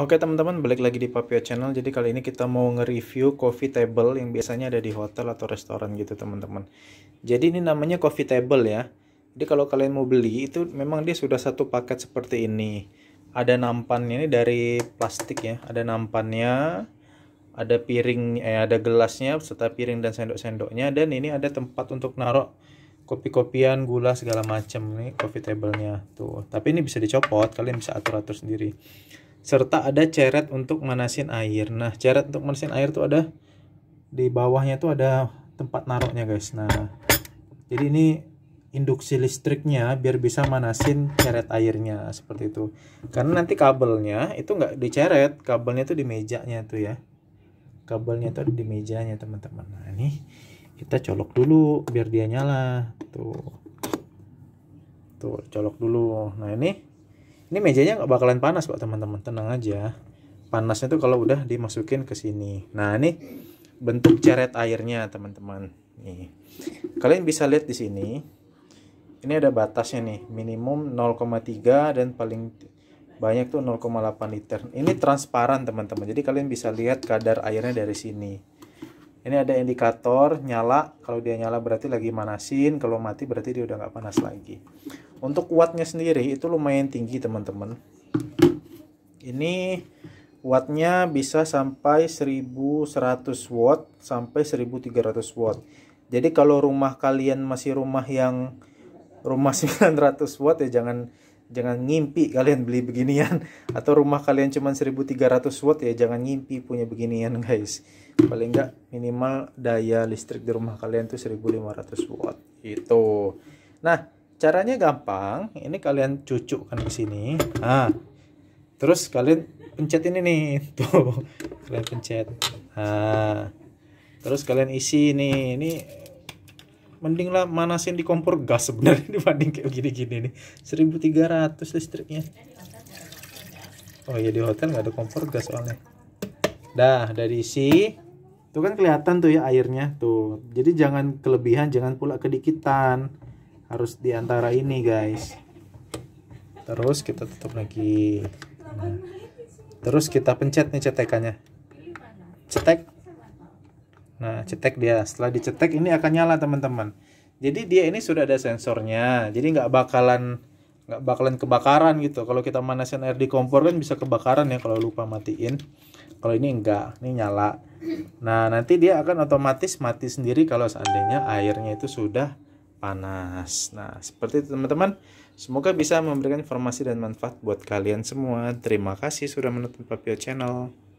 Oke teman-teman, balik lagi di Papio Channel. Jadi kali ini kita mau nge-review coffee table yang biasanya ada di hotel atau restoran gitu teman-teman. Jadi ini namanya coffee table ya. Jadi kalau kalian mau beli itu memang dia sudah satu paket seperti ini. Ada nampannya ini dari plastik ya. Ada nampannya, ada piring, eh ada gelasnya serta piring dan sendok-sendoknya. Dan ini ada tempat untuk naruh kopi-kopian, gula segala macam nih coffee table-nya tuh. Tapi ini bisa dicopot, kalian bisa atur-atur sendiri serta ada ceret untuk manasin air. Nah, ceret untuk manasin air itu ada di bawahnya itu ada tempat naroknya, guys. Nah, jadi ini induksi listriknya biar bisa manasin ceret airnya seperti itu. Karena nanti kabelnya itu nggak diceret, kabelnya itu di mejanya tuh ya. Kabelnya itu ada di mejanya, teman-teman. Nah, ini kita colok dulu biar dia nyala. Tuh. Tuh, colok dulu. Nah, ini ini mejanya nggak bakalan panas pak teman-teman tenang aja panasnya tuh kalau udah dimasukin ke sini nah ini bentuk ceret airnya teman-teman nih kalian bisa lihat di sini ini ada batasnya nih minimum 0,3 dan paling banyak tuh 0,8 liter ini transparan teman-teman jadi kalian bisa lihat kadar airnya dari sini ini ada indikator nyala kalau dia nyala berarti lagi manasin kalau mati berarti dia udah nggak panas lagi untuk wattnya sendiri itu lumayan tinggi teman-teman ini wattnya bisa sampai 1100 watt sampai 1300 watt jadi kalau rumah kalian masih rumah yang rumah 900 watt ya jangan jangan ngimpi kalian beli beginian atau rumah kalian cuma 1300 watt ya jangan ngimpi punya beginian guys paling enggak minimal daya listrik di rumah kalian tuh 1500 watt itu nah caranya gampang ini kalian cucukkan ke sini nah terus kalian pencet ini nih tuh kalian pencet nah terus kalian isi nih ini mending lah manasin di kompor gas sebenarnya dibanding kayak gini-gini nih 1300 listriknya oh ya di hotel nggak ada kompor gas soalnya dah dari isi tuh kan kelihatan tuh ya airnya tuh jadi jangan kelebihan jangan pula kedikitan harus diantara ini guys terus kita tutup lagi nah. terus kita pencet nih cetekannya cetek nah cetek dia setelah dicetek ini akan nyala teman-teman jadi dia ini sudah ada sensornya jadi nggak bakalan nggak bakalan kebakaran gitu kalau kita manasin air di kompor kan bisa kebakaran ya kalau lupa matiin kalau ini enggak ini nyala nah nanti dia akan otomatis mati sendiri kalau seandainya airnya itu sudah panas. Nah, seperti itu teman-teman. Semoga bisa memberikan informasi dan manfaat buat kalian semua. Terima kasih sudah menonton Papio Channel.